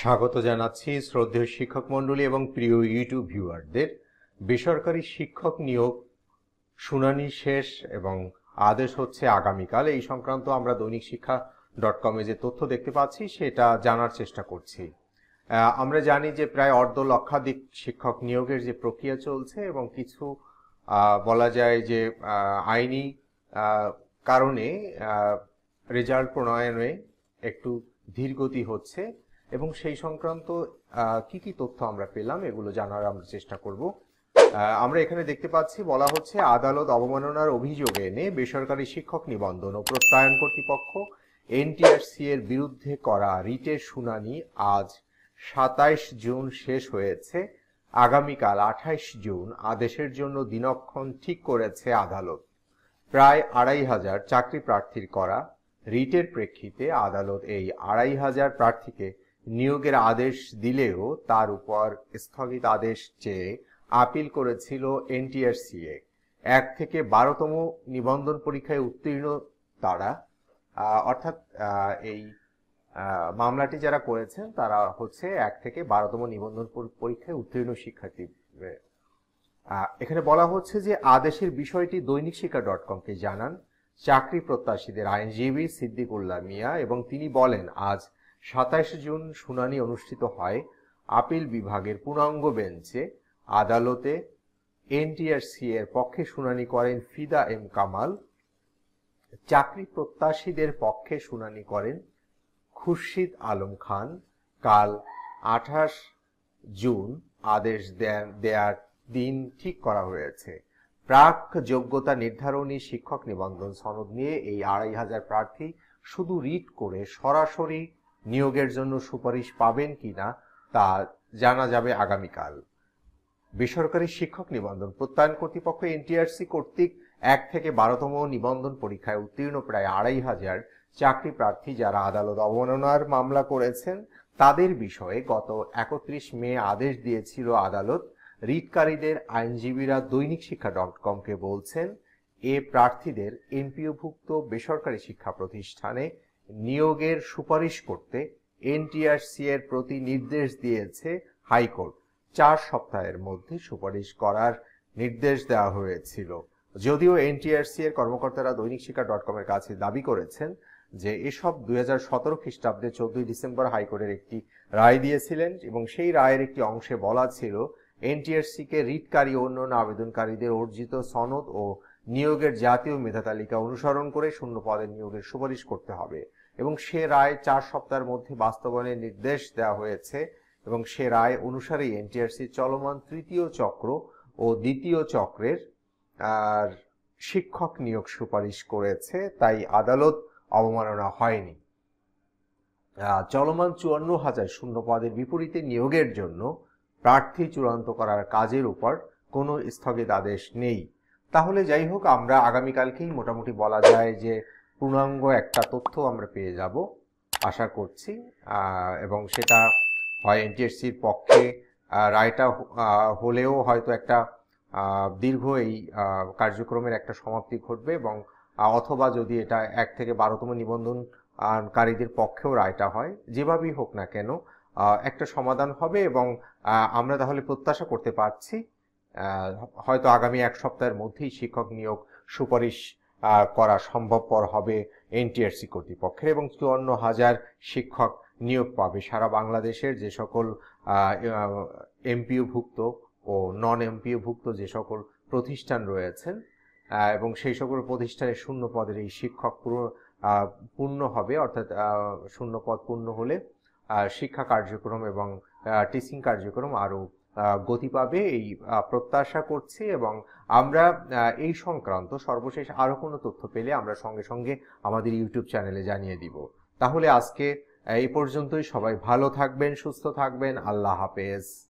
স্বাগত জানাচ্ছি শ্রদ্ধেয় শিক্ষক মণ্ডলী এবং প্রিয় ইউটিউব ভিউয়ারদের বেসরকারি শিক্ষক নিয়োগ শুনানি শেষ এবং আদেশ হচ্ছে আগামীকাল এই সংক্রান্ত আমরা দৈনিক শিক্ষা ডট কমে যে তথ্য দেখতে পাচ্ছি সেটা জানার চেষ্টা করছি আমরা জানি যে প্রায় অর্ধ লক্ষাধিক শিক্ষক নিয়োগের যে প্রক্রিয়া চলছে এবং কিছু বলা যায় যে আইনি কারণে রেজাল্ট প্রণয়নে একটু ধীরগতি হচ্ছে এবং সেই সংক্রান্ত কি কি তথ্য আমরা পেলাম এগুলো জানার আমরা চেষ্টা করব আমরা এখানে দেখতে পাচ্ছি বলা হচ্ছে আদালত অবমাননার অভিযোগ এনে বেসরকারি শিক্ষক নিবন্ধন ও প্রত্যয়ন কর্তৃপক্ষ এনটিআরসি এর বিরুদ্ধে করা রিটের শুনানি আজ সাতাইশ জুন শেষ হয়েছে আগামীকাল আঠাইশ জুন আদেশের জন্য দিনক্ষণ ঠিক করেছে আদালত প্রায় আড়াই হাজার চাকরি প্রার্থীর করা রিটের প্রেক্ষিতে আদালত এই আড়াই হাজার প্রার্থীকে নিয়োগের আদেশ দিলেও তার উপর স্থগিত আদেশ চেয়ে আপিল করেছিল এনটিআরসিএ এক থেকে বারোতম নিবন্ধন পরীক্ষায় উত্তীর্ণ তারা অর্থাৎ এই মামলাটি যারা করেছেন তারা হচ্ছে এক থেকে বারোতম নিবন্ধন পরীক্ষায় উত্তীর্ণ শিক্ষার্থী এখানে বলা হচ্ছে যে আদেশের বিষয়টি দৈনিক শিক্ষা ডট কমকে জানান চাকরি প্রত্যাশীদের আইনজীবী সিদ্দিকুল্লাহ মিয়া এবং তিনি বলেন আজ সাতাইশ জুন শুনানি অনুষ্ঠিত হয় আপিল বিভাগের পূর্ণাঙ্গ বেঞ্চে আদালতে এনটিআরসি এর পক্ষে শুনানি করেন ফিদা এম কামাল চাকরি প্রত্যাশীদের পক্ষে শুনানি করেন খুরশিদ আলম খান কাল আঠাশ জুন আদেশ দেয়ার দিন ঠিক করা হয়েছে প্রাক যোগ্যতা নির্ধারণী শিক্ষক নিবন্ধন সনদ নিয়ে এই আড়াই হাজার প্রার্থী শুধু রিট করে সরাসরি নিয়োগের জন্য সুপারিশ পাবেন কি না তা জানা যাবে আগামীকাল বেসরকারি শিক্ষক নিবন্ধন প্রত্যয়ন কর্তৃপক্ষ এনটিআরসি কর্তৃক এক থেকে বারোতম নিবন্ধন পরীক্ষায় উত্তীর্ণ প্রায় আড়াই হাজার চাকরি প্রার্থী যারা আদালত অবমাননার মামলা করেছেন তাদের বিষয়ে গত একত্রিশ মে আদেশ দিয়েছিল আদালত রিটকারীদের আইনজীবীরা দৈনিক শিক্ষা ডট কমকে বলছেন এ প্রার্থীদের এনপিওভুক্ত বেসরকারি শিক্ষা প্রতিষ্ঠানে নিয়োগের সুপারিশ করতে এনটিআরসি এর প্রতি নির্দেশ দিয়েছে হাইকোর্ট চার সপ্তাহের মধ্যে সুপারিশ করার নির্দেশ দেওয়া হয়েছিল যদিও এনটিআরসি এর কর্মকর্তারা দৈনিক শিক্ষা ডট কমের কাছে দাবি করেছেন যে এসব দুই হাজার সতেরো খ্রিস্টাব্দে চোদ্দই ডিসেম্বর হাইকোর্টের একটি রায় দিয়েছিলেন এবং সেই রায়ের একটি অংশে বলা ছিল এনটিআরসি কে রিটকারী অন্যান্য আবেদনকারীদের অর্জিত সনদ ও নিয়োগের জাতীয় মেধা তালিকা অনুসরণ করে শূন্য পদে নিয়োগের সুপারিশ করতে হবে এবং সে রায় চার সপ্তাহের মধ্যে বাস্তবায়নের নির্দেশ দেওয়া হয়েছে এবং সে রায় অনুসারে এনটিআরসি চলমান তৃতীয় চক্র ও দ্বিতীয় চক্রের আর শিক্ষক নিয়োগ সুপারিশ করেছে তাই আদালত অবমাননা হয়নি চলমান চুয়ান্ন হাজার শূন্য পদের বিপরীতে নিয়োগের জন্য প্রার্থী চূড়ান্ত করার কাজের উপর কোনো স্থগিতাদেশ নেই তাহলে যাই হোক আমরা আগামীকালকেই মোটামুটি বলা যায় যে পূর্ণাঙ্গ একটা তথ্য আমরা পেয়ে যাব আশা করছি এবং সেটা হয় এনটিএসসির পক্ষে রায়টা হলেও হয়তো একটা দীর্ঘ এই কার্যক্রমের একটা সমাপ্তি ঘটবে এবং অথবা যদি এটা এক থেকে বারোতম নিবন্ধনকারীদের পক্ষেও রায়টা হয় যেভাবেই হোক না কেন একটা সমাধান হবে এবং আমরা তাহলে প্রত্যাশা করতে পারছি হয়তো আগামী এক সপ্তাহের মধ্যেই শিক্ষক নিয়োগ সুপারিশ করা সম্ভবপর হবে এনটিআরসি কর্তৃপক্ষের এবং চুয়ান্ন হাজার শিক্ষক নিয়োগ পাবে সারা বাংলাদেশের যে সকল এমপিওভুক্ত ও নন এমপিওভুক্ত যে সকল প্রতিষ্ঠান রয়েছেন এবং সেই সকল প্রতিষ্ঠানের শূন্য পদের এই শিক্ষক পূর্ণ হবে অর্থাৎ শূন্য পদ পূর্ণ হলে শিক্ষা কার্যক্রম এবং টিচিং কার্যক্রম আরও গতি পাবে এই প্রত্যাশা করছি এবং আমরা এই সংক্রান্ত সর্বশেষ আরও কোনো তথ্য পেলে আমরা সঙ্গে সঙ্গে আমাদের ইউটিউব চ্যানেলে জানিয়ে দিব তাহলে আজকে এই পর্যন্তই সবাই ভালো থাকবেন সুস্থ থাকবেন আল্লাহ হাফেজ